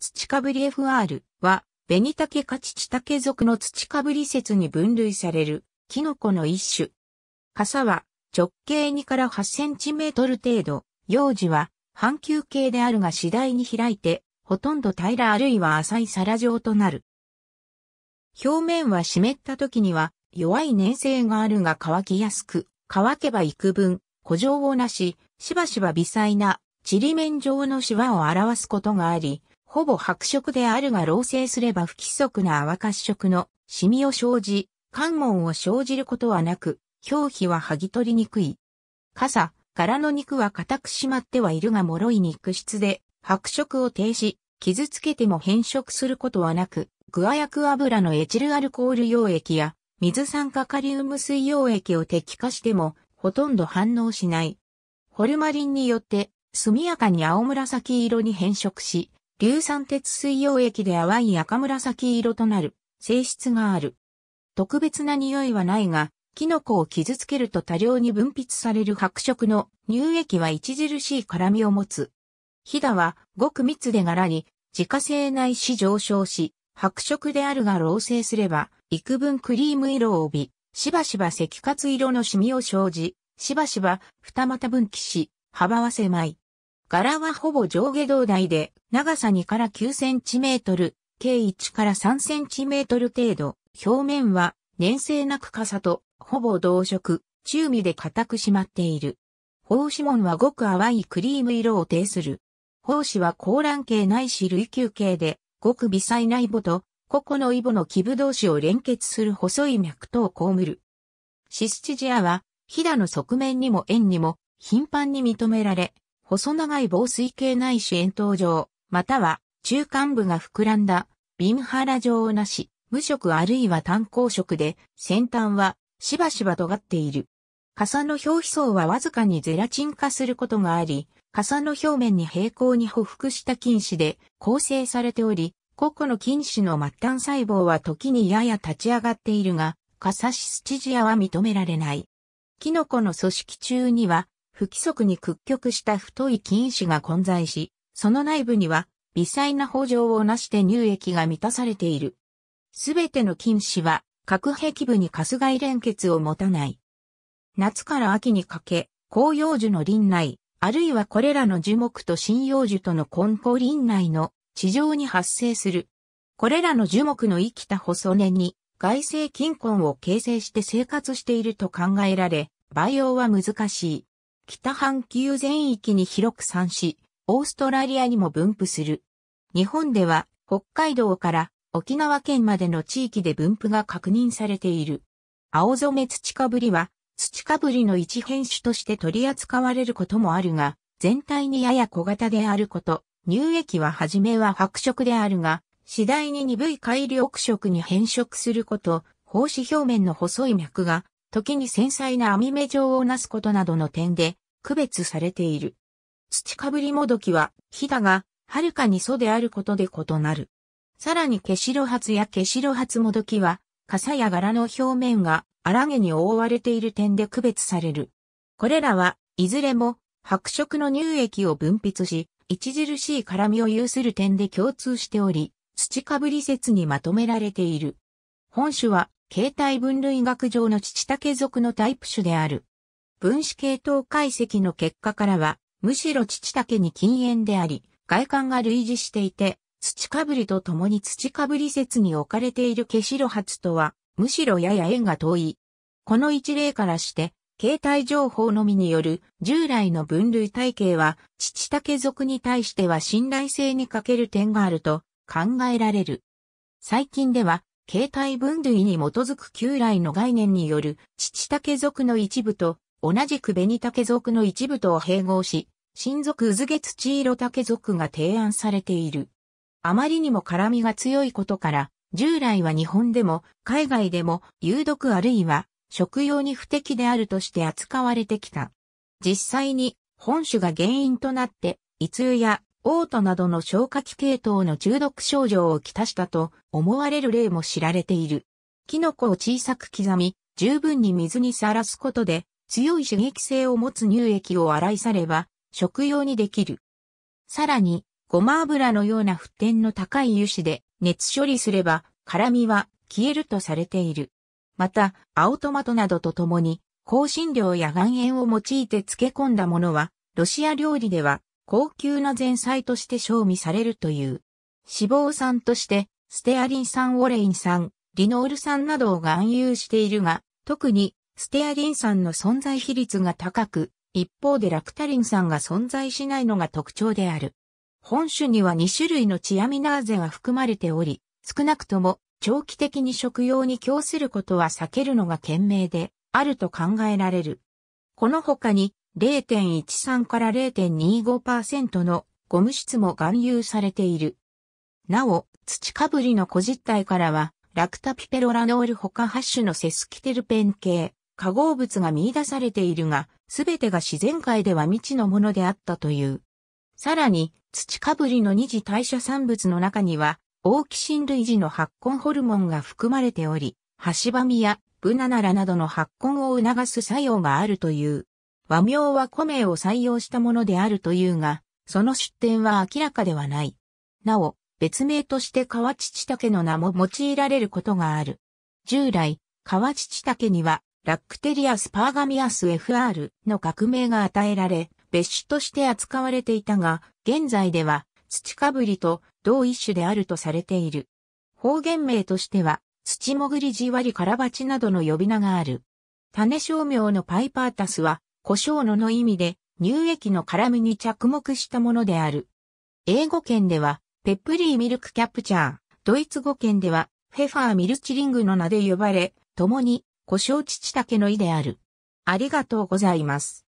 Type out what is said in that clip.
土かぶり FR は、ベニタケかチチタケ属の土かぶり説に分類される、キノコの一種。傘は、直径2から8センチメートル程度、幼児は、半球形であるが次第に開いて、ほとんど平らあるいは浅い皿状となる。表面は湿った時には、弱い粘性があるが乾きやすく、乾けば幾分、古状をなし、しばしば微細な、ちりめん状のシワを表すことがあり、ほぼ白色であるが老成すれば不規則な泡褐色のシミを生じ、関門を生じることはなく、表皮は剥ぎ取りにくい。傘、柄の肉は固く締まってはいるが脆い肉質で、白色を停止、傷つけても変色することはなく、具合薬油のエチルアルコール溶液や水酸化カリウム水溶液を滴下してもほとんど反応しない。ホルマリンによって速やかに青紫色に変色し、硫酸鉄水溶液で淡い赤紫色となる性質がある。特別な匂いはないが、キノコを傷つけると多量に分泌される白色の乳液は著しい辛みを持つ。ヒダはごく密で柄に自家製内脂上昇し、白色であるが老成すれば、幾分クリーム色を帯び、しばしば赤活色のシミを生じ、しばしば二股分岐し、幅は狭い。柄はほぼ上下胴体で、長さ2から9センチメートル、計1から3センチメートル程度、表面は粘性なく傘と、ほぼ同色、中身で固く締まっている。胞子紋はごく淡いクリーム色を呈する。胞子は高卵系ないし類球系で、ごく微細なイボと、個々のイボの基部同士を連結する細い脈とをこむる。シスチジアは、ヒダの側面にも円にも頻繁に認められ、細長い防水系ないし円筒状、または中間部が膨らんだ、ビンハラ状なし、無色あるいは単光色で、先端はしばしば尖っている。傘の表皮層はわずかにゼラチン化することがあり、傘の表面に平行に補服した菌糸で構成されており、個々の菌糸の末端細胞は時にやや立ち上がっているが、傘シスチジアは認められない。キノコの組織中には不規則に屈曲した太い菌糸が混在し、その内部には微細な補助をなして乳液が満たされている。すべての菌糸は核壁部にカス外連結を持たない。夏から秋にかけ、紅葉樹の林内、あるいはこれらの樹木と針葉樹との根古林内の地上に発生する。これらの樹木の生きた細根に外星菌根を形成して生活していると考えられ、培養は難しい。北半球全域に広く産し、オーストラリアにも分布する。日本では北海道から沖縄県までの地域で分布が確認されている。青染め土かぶりは土かぶりの一変種として取り扱われることもあるが、全体にやや小型であること、乳液は初めは白色であるが、次第に鈍い改良色に変色すること、胞子表面の細い脈が時に繊細な網目状をなすことなどの点で区別されている。土かぶりもどきは、ひだが、はるかに素であることで異なる。さらに、ケシロハツやケシロハツもどきは、傘や柄の表面が荒毛に覆われている点で区別される。これらは、いずれも、白色の乳液を分泌し、著しい絡みを有する点で共通しており、土かぶり説にまとめられている。本種は形態分類学上の父竹属のタイプ種である。分子系統解析の結果からは、むしろ父竹に禁煙であり、外観が類似していて、土かぶりと共に土かぶり説に置かれているケシロ発とは、むしろやや縁が遠い。この一例からして、形態情報のみによる従来の分類体系は、父竹属に対しては信頼性に欠ける点があると考えられる。最近では、形態分類に基づく旧来の概念による、父竹族の一部と、同じく紅竹族の一部とを併合し、親族うずげ土色竹族が提案されている。あまりにも絡みが強いことから、従来は日本でも海外でも有毒あるいは食用に不適であるとして扱われてきた。実際に本種が原因となって、胃痛や嘔吐などの消化器系統の中毒症状をきたしたと思われる例も知られている。キノコを小さく刻み、十分に水にさらすことで、強い刺激性を持つ乳液を洗い去れば、食用にできる。さらに、ごま油のような沸点の高い油脂で熱処理すれば、辛味は消えるとされている。また、青トマトなどとともに、香辛料や岩塩を用いて漬け込んだものは、ロシア料理では高級な前菜として賞味されるという。脂肪酸として、ステアリン酸オレイン酸、リノール酸などを含有しているが、特にステアリン酸の存在比率が高く、一方でラクタリン酸が存在しないのが特徴である。本種には2種類のチアミナーゼが含まれており、少なくとも長期的に食用に供することは避けるのが賢明であると考えられる。この他に0.13から0.25%のゴム質も含有されている。なお、土かぶりの小実体からは、ラクタピペロラノール他8種のセスキテルペン系、化合物が見出されているが、すべてが自然界では未知のものであったという。さらに、土かぶりの二次代謝産物の中には、オーキシン類似の発根ホルモンが含まれており、ハシバミやブナナラなどの発根を促す作用があるという。和名は古名を採用したものであるというが、その出典は明らかではない。なお、別名として河内竹の名も用いられることがある。従来、河内竹には、ラックテリアスパーガミアス FR の革命が与えられ、別種として扱われていたが、現在では、土かぶりと同一種であるとされている。方言名としては、土もぐりじわりからばちなどの呼び名がある。種商名のパイパータスは、胡椒のの意味で、乳液の絡みに着目したものである。英語圏では、ペップリーミルクキャプチャー、ドイツ語圏では、フェファーミルチリングの名で呼ばれ、共に、胡椒父竹の意である。ありがとうございます。